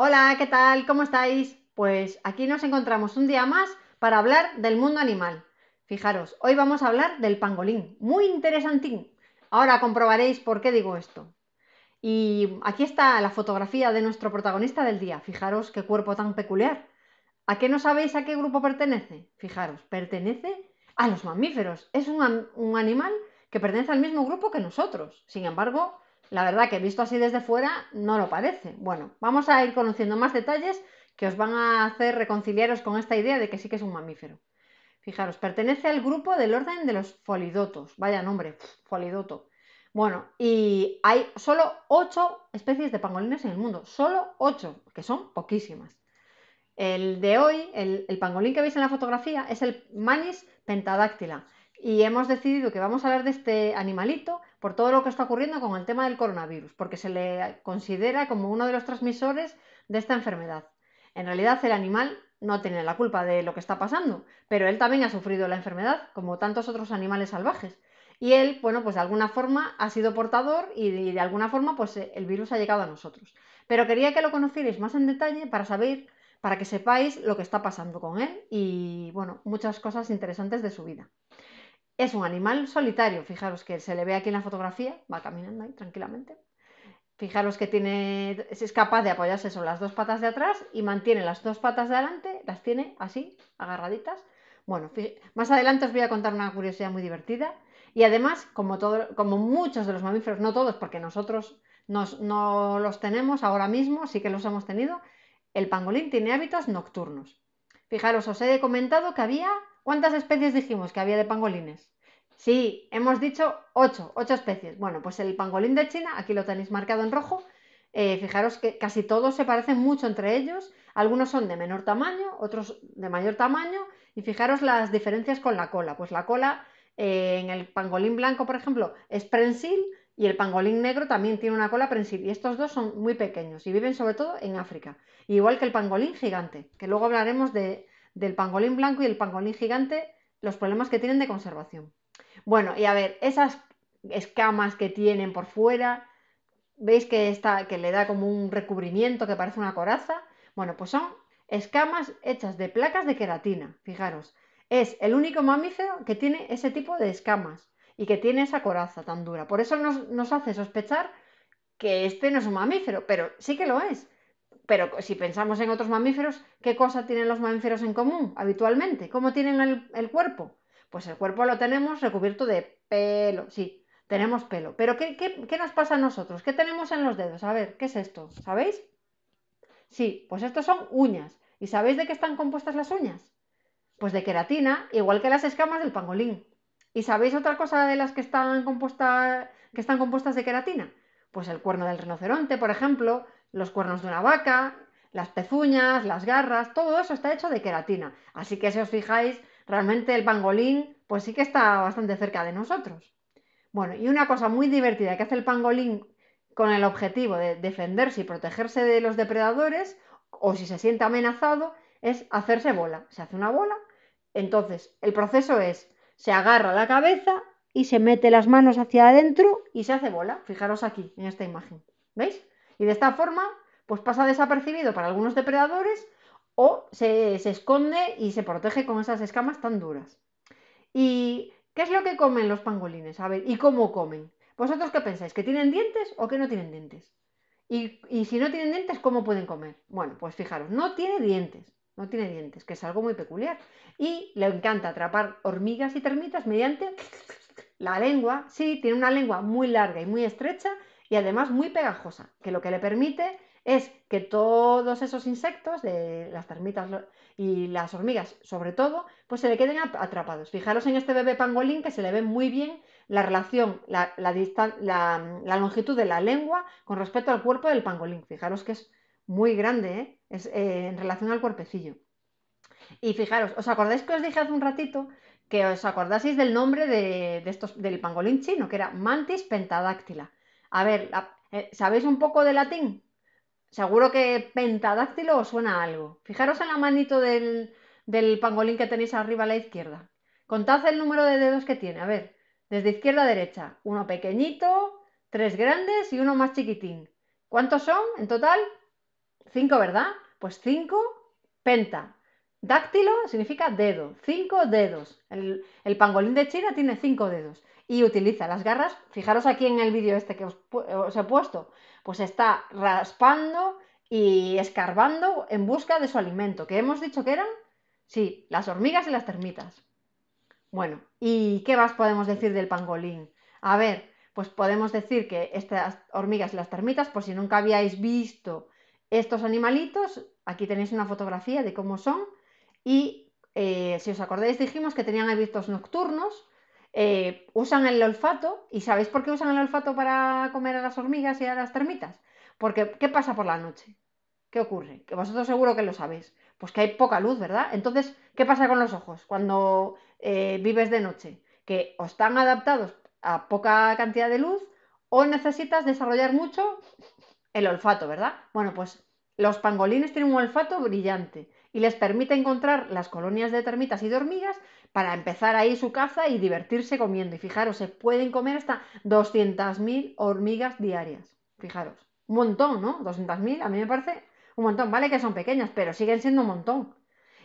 Hola, ¿qué tal? ¿Cómo estáis? Pues aquí nos encontramos un día más para hablar del mundo animal. Fijaros, hoy vamos a hablar del pangolín, muy interesantín. Ahora comprobaréis por qué digo esto. Y aquí está la fotografía de nuestro protagonista del día. Fijaros qué cuerpo tan peculiar. ¿A qué no sabéis a qué grupo pertenece? Fijaros, pertenece a los mamíferos. Es un, un animal que pertenece al mismo grupo que nosotros. Sin embargo, la verdad que visto así desde fuera no lo parece. Bueno, vamos a ir conociendo más detalles que os van a hacer reconciliaros con esta idea de que sí que es un mamífero. Fijaros, pertenece al grupo del orden de los folidotos. Vaya nombre, folidoto. Bueno, y hay solo ocho especies de pangolines en el mundo, solo ocho, que son poquísimas. El de hoy, el, pangolín que veis en la fotografía, es el Manis pentadactyla y hemos decidido que vamos a hablar de este animalito por todo lo que está ocurriendo con el tema del coronavirus, porque se le considera como uno de los transmisores de esta enfermedad. En realidad el animal no tiene la culpa de lo que está pasando, pero él también ha sufrido la enfermedad, como tantos otros animales salvajes. Y él, bueno, pues de alguna forma ha sido portador y de, alguna forma pues eh, el virus ha llegado a nosotros. Pero quería que lo conocierais más en detalle para saber, para que sepáis lo que está pasando con él y, bueno, muchas cosas interesantes de su vida. Es un animal solitario, fijaros que se le ve aquí en la fotografía, va caminando ahí tranquilamente. Fijaros que tiene, es capaz de apoyarse sobre las dos patas de atrás y mantiene las dos patas de adelante, las tiene así, agarraditas. Bueno, más adelante os voy a contar una curiosidad muy divertida. Y además, como, como muchos de los mamíferos, no todos, porque nosotros no los tenemos ahora mismo, sí que los hemos tenido, el pangolín tiene hábitos nocturnos. Fijaros, os he comentado que había ¿Cuántas especies dijimos que había de pangolines? Sí, hemos dicho ocho, ocho especies. Bueno, pues el pangolín de China, aquí lo tenéis marcado en rojo. Eh, fijaros que casi todos se parecen mucho entre ellos. Algunos son de menor tamaño, otros de mayor tamaño. Y fijaros las diferencias con la cola. Pues la cola eh, en el pangolín blanco, por ejemplo, es prensil y el pangolín negro también tiene una cola prensil. Y estos dos son muy pequeños y viven sobre todo en África. Igual que el pangolín gigante, que luego hablaremos de, del pangolín blanco y el pangolín gigante, los problemas que tienen de conservación. Bueno, y a ver, esas escamas que tienen por fuera, veis que, que le da como un recubrimiento que parece una coraza. Bueno, pues son escamas hechas de placas de queratina, fijaros. Es el único mamífero que tiene ese tipo de escamas y que tiene esa coraza tan dura. Por eso nos, nos hace sospechar que este no es un mamífero, pero sí que lo es. Pero si pensamos en otros mamíferos, ¿qué cosa tienen los mamíferos en común habitualmente? ¿Cómo tienen el, cuerpo? Pues el cuerpo lo tenemos recubierto de pelo, sí, tenemos pelo. Pero ¿qué, nos pasa a nosotros? ¿Qué tenemos en los dedos? A ver, ¿qué es esto? ¿Sabéis? Sí, pues estos son uñas. ¿Y sabéis de qué están compuestas las uñas? Pues de queratina, igual que las escamas del pangolín. ¿Y sabéis otra cosa de las que están, que están compuestas de queratina? Pues el cuerno del rinoceronte, por ejemplo, los cuernos de una vaca, las pezuñas, las garras, todo eso está hecho de queratina. Así que si os fijáis, realmente el pangolín pues sí que está bastante cerca de nosotros. Bueno, y una cosa muy divertida que hace el pangolín con el objetivo de defenderse y protegerse de los depredadores, o si se siente amenazado, es hacerse bola. Se hace una bola, entonces el proceso es, se agarra la cabeza y se mete las manos hacia adentro y se hace bola. Fijaros aquí, en esta imagen. ¿Veis? Y de esta forma, pues pasa desapercibido para algunos depredadores o se, esconde y se protege con esas escamas tan duras. ¿Y qué es lo que comen los pangolines? A ver, ¿y cómo comen? ¿Vosotros qué pensáis? ¿Que tienen dientes o que no tienen dientes? Y, y, si no tienen dientes, ¿cómo pueden comer? Bueno, pues fijaros, no tiene dientes, no tiene dientes, que es algo muy peculiar. Y le encanta atrapar hormigas y termitas mediante la lengua. Sí, tiene una lengua muy larga y muy estrecha y además muy pegajosa, que lo que le permite es que todos esos insectos, de las termitas y las hormigas sobre todo, pues se le queden atrapados. Fijaros en este bebé pangolín que se le ve muy bien la relación, la, longitud de la lengua con respecto al cuerpo del pangolín. Fijaros que es muy grande ¿eh? Es, eh, en relación al cuerpecillo. Y fijaros, ¿os acordáis que os dije hace un ratito que os acordaseis del nombre de, de estos, del pangolín chino, que era Mantis pentadáctila? A ver, eh, ¿sabéis un poco de latín? Seguro que pentadáctilo os suena algo. Fijaros en la manito del, del pangolín que tenéis arriba a la izquierda. Contad el número de dedos que tiene. A ver, desde izquierda a derecha. Uno pequeñito, tres grandes y uno más chiquitín. ¿Cuántos son en total? Cinco, ¿verdad? Pues cinco penta. Dáctilo significa dedo. Cinco dedos. el pangolín de China tiene cinco dedos y utiliza las garras. Fijaros aquí en el vídeo este que os, he puesto, pues está raspando y escarbando en busca de su alimento, que hemos dicho que eran, sí, las hormigas y las termitas. Bueno, ¿y qué más podemos decir del pangolín? A ver, pues podemos decir que estas hormigas y las termitas, por si nunca habíais visto estos animalitos, aquí tenéis una fotografía de cómo son y eh, si os acordáis dijimos que tenían hábitos nocturnos eh, usan el olfato, ¿y sabéis por qué usan el olfato para comer a las hormigas y a las termitas? Porque, ¿qué pasa por la noche? ¿Qué ocurre? Que vosotros seguro que lo sabéis. Pues que hay poca luz, ¿verdad? Entonces, ¿qué pasa con los ojos cuando eh, vives de noche? Que o están adaptados a poca cantidad de luz o necesitas desarrollar mucho el olfato, ¿verdad? Bueno, pues los pangolines tienen un olfato brillante y les permite encontrar las colonias de termitas y de hormigas para empezar ahí su caza y divertirse comiendo. Y fijaros, se pueden comer hasta 200.000 hormigas diarias. Fijaros, un montón, ¿no? 200.000 a mí me parece un montón. Vale que son pequeñas, pero siguen siendo un montón.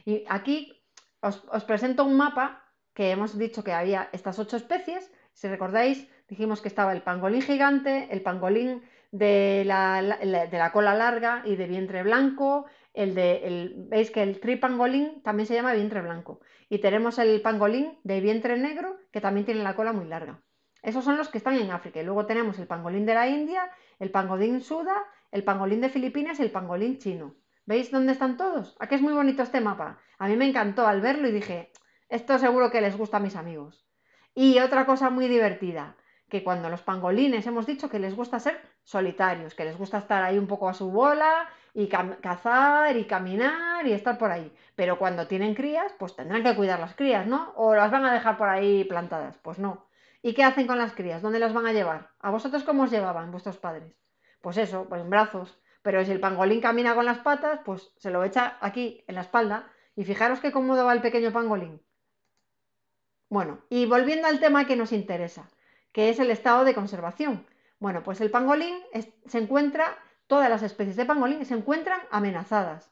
Y aquí os, presento un mapa que hemos dicho que había estas ocho especies. Si recordáis, dijimos que estaba el pangolín gigante, el pangolín de la, de la cola larga y de vientre blanco, el de, el, veis que el tripangolín también se llama vientre blanco y tenemos el pangolín de vientre negro que también tiene la cola muy larga. Esos son los que están en África. Y luego tenemos el pangolín de la India, el pangolín suda, el pangolín de Filipinas y el pangolín chino. ¿Veis dónde están todos? Aquí es muy bonito este mapa. A mí me encantó al verlo y dije, esto seguro que les gusta a mis amigos. Y otra cosa muy divertida, que cuando los pangolines hemos dicho que les gusta ser solitarios, que les gusta estar ahí un poco a su bola y cazar y caminar y estar por ahí. Pero cuando tienen crías, pues tendrán que cuidar las crías, ¿no? O las van a dejar por ahí plantadas. Pues no. ¿Y qué hacen con las crías? ¿Dónde las van a llevar? ¿A vosotros cómo os llevaban vuestros padres? Pues eso, pues en brazos. Pero si el pangolín camina con las patas, pues se lo echa aquí, en la espalda. Y fijaros qué cómodo va el pequeño pangolín. Bueno, y volviendo al tema que nos interesa, que es el estado de conservación. Bueno, pues el pangolín se encuentra todas las especies de pangolín se encuentran amenazadas.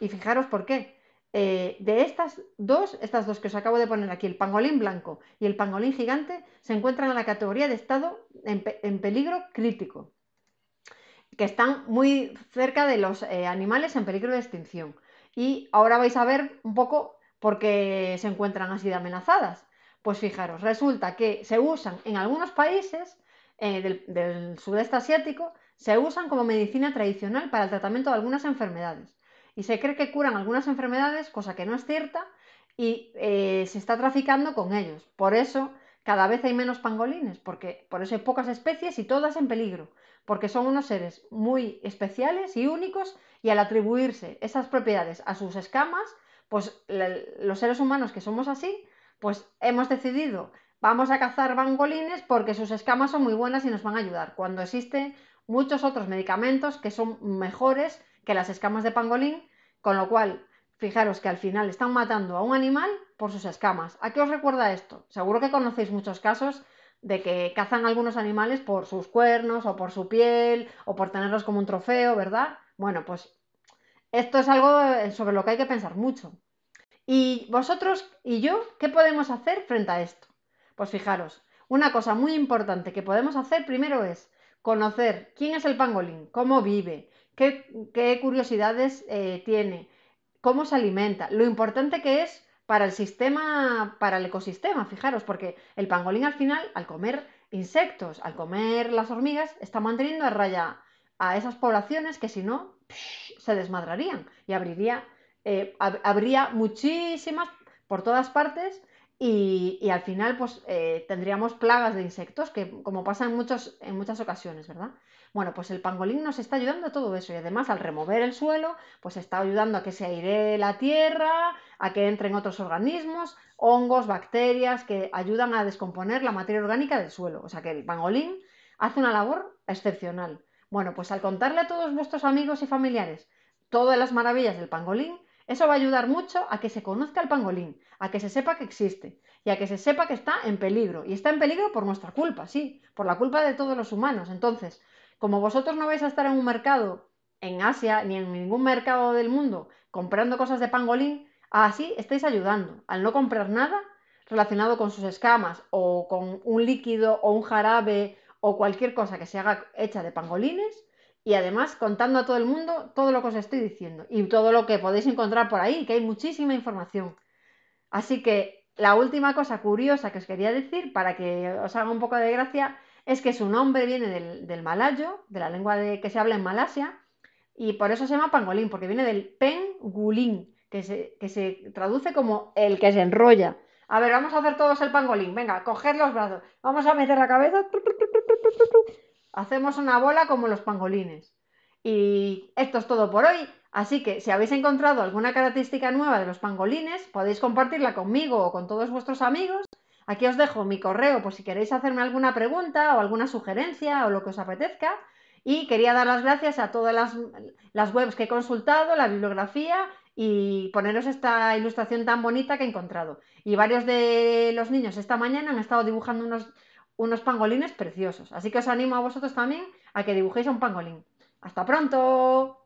Y fijaros por qué. Eh, de estas dos, estas dos que os acabo de poner aquí, el pangolín blanco y el pangolín gigante, se encuentran en la categoría de estado en, peligro crítico, que están muy cerca de los eh, animales en peligro de extinción. Y ahora vais a ver un poco por qué se encuentran así de amenazadas. Pues fijaros, resulta que se usan en algunos países eh, del sudeste asiático, se usan como medicina tradicional para el tratamiento de algunas enfermedades y se cree que curan algunas enfermedades, cosa que no es cierta, y eh, se está traficando con ellos. Por eso cada vez hay menos pangolines, porque por eso hay pocas especies y todas en peligro, porque son unos seres muy especiales y únicos y al atribuirse esas propiedades a sus escamas, pues los seres humanos que somos así, pues hemos decidido, vamos a cazar pangolines porque sus escamas son muy buenas y nos van a ayudar, cuando existe muchos otros medicamentos que son mejores que las escamas de pangolín, con lo cual, fijaros que al final están matando a un animal por sus escamas. ¿A qué os recuerda esto? Seguro que conocéis muchos casos de que cazan algunos animales por sus cuernos o por su piel o por tenerlos como un trofeo, ¿verdad? Bueno, pues esto es algo eh, sobre lo que hay que pensar mucho. ¿Y vosotros y yo qué podemos hacer frente a esto? Pues fijaros, una cosa muy importante que podemos hacer primero es conocer quién es el pangolín, cómo vive, qué, curiosidades eh, tiene, cómo se alimenta, lo importante que es para el sistema, para el ecosistema, fijaros, porque el pangolín al final, al comer insectos, al comer las hormigas, está manteniendo a raya a esas poblaciones que si no se desmadrarían y abriría, eh, habría muchísimas por todas partes y, al final, pues eh, tendríamos plagas de insectos, que como pasa en, en muchas ocasiones, ¿verdad? Bueno, pues el pangolín nos está ayudando a todo eso y además al remover el suelo, pues está ayudando a que se aire la tierra, a que entren otros organismos, hongos, bacterias, que ayudan a descomponer la materia orgánica del suelo. O sea que el pangolín hace una labor excepcional. Bueno, pues al contarle a todos vuestros amigos y familiares todas las maravillas del pangolín, eso va a ayudar mucho a que se conozca el pangolín, a que se sepa que existe y a que se sepa que está en peligro. Y está en peligro por nuestra culpa, sí, por la culpa de todos los humanos. Entonces, como vosotros no vais a estar en un mercado en Asia ni en ningún mercado del mundo comprando cosas de pangolín, así estáis ayudando. Al no comprar nada relacionado con sus escamas o con un líquido o un jarabe o cualquier cosa que se haga hecha de pangolines, y además contando a todo el mundo todo lo que os estoy diciendo y todo lo que podéis encontrar por ahí, que hay muchísima información. Así que la última cosa curiosa que os quería decir para que os haga un poco de gracia es que su nombre viene del, malayo, de la lengua de, que se habla en Malasia, y por eso se llama pangolín, porque viene del pengulín, que se, que se traduce como el que se enrolla. A ver, vamos a hacer todos el pangolín. Venga, coger los brazos. Vamos a meter la cabeza. Hacemos una bola como los pangolines. Y esto es todo por hoy. Así que si habéis encontrado alguna característica nueva de los pangolines, podéis compartirla conmigo o con todos vuestros amigos. Aquí os dejo mi correo por si queréis hacerme alguna pregunta o alguna sugerencia o lo que os apetezca. Y quería dar las gracias a todas las, webs que he consultado, la bibliografía y poneros esta ilustración tan bonita que he encontrado. Y varios de los niños esta mañana han estado dibujando unos, unos pangolines preciosos. Así que os animo a vosotros también a que dibujéis un pangolín. ¡Hasta pronto!